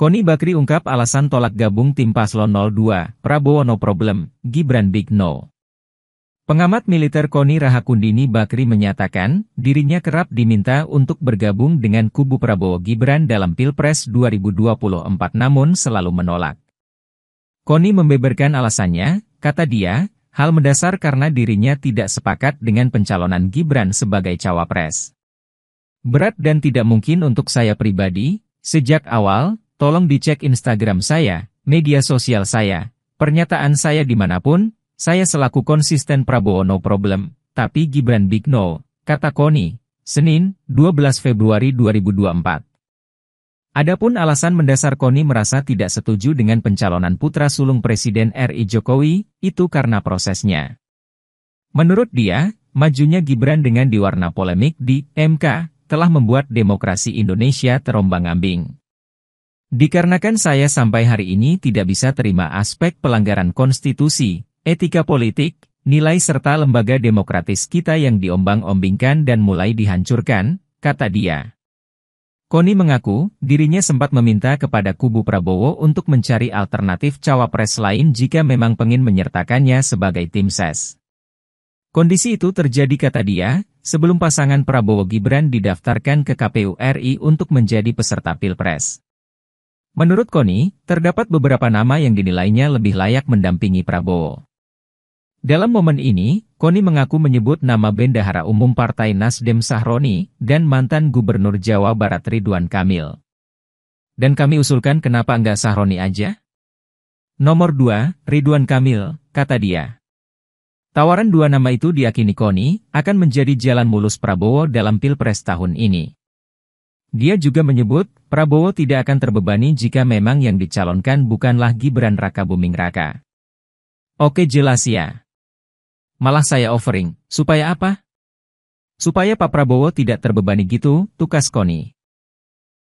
Koni Bakri ungkap alasan tolak gabung tim Paslon 02, Prabowo no problem, Gibran big no. Pengamat militer Koni Rahakundini Bakri menyatakan, dirinya kerap diminta untuk bergabung dengan kubu Prabowo Gibran dalam Pilpres 2024 namun selalu menolak. Koni membeberkan alasannya, kata dia, hal mendasar karena dirinya tidak sepakat dengan pencalonan Gibran sebagai cawapres. Berat dan tidak mungkin untuk saya pribadi, sejak awal, Tolong dicek Instagram saya, media sosial saya, pernyataan saya dimanapun, saya selaku konsisten Prabowo no problem, tapi Gibran big no, kata Koni, Senin, 12 Februari 2024. Adapun alasan mendasar Koni merasa tidak setuju dengan pencalonan putra sulung Presiden RI Jokowi, itu karena prosesnya. Menurut dia, majunya Gibran dengan diwarna polemik di MK telah membuat demokrasi Indonesia terombang-ambing. Dikarenakan saya sampai hari ini tidak bisa terima aspek pelanggaran konstitusi, etika politik, nilai serta lembaga demokratis kita yang diombang-ombingkan dan mulai dihancurkan, kata dia. Koni mengaku, dirinya sempat meminta kepada kubu Prabowo untuk mencari alternatif cawapres lain jika memang pengin menyertakannya sebagai tim ses. Kondisi itu terjadi kata dia, sebelum pasangan Prabowo Gibran didaftarkan ke KPU RI untuk menjadi peserta Pilpres. Menurut Koni, terdapat beberapa nama yang dinilainya lebih layak mendampingi Prabowo. Dalam momen ini, Koni mengaku menyebut nama Bendahara Umum Partai Nasdem Sahroni dan mantan Gubernur Jawa Barat Ridwan Kamil. Dan kami usulkan kenapa enggak Sahroni aja? Nomor 2, Ridwan Kamil, kata dia. Tawaran dua nama itu diakini Koni akan menjadi jalan mulus Prabowo dalam Pilpres tahun ini. Dia juga menyebut, Prabowo tidak akan terbebani jika memang yang dicalonkan bukanlah Gibran Raka Buming Raka. Oke jelas ya. Malah saya offering, supaya apa? Supaya Pak Prabowo tidak terbebani gitu, tukas Koni.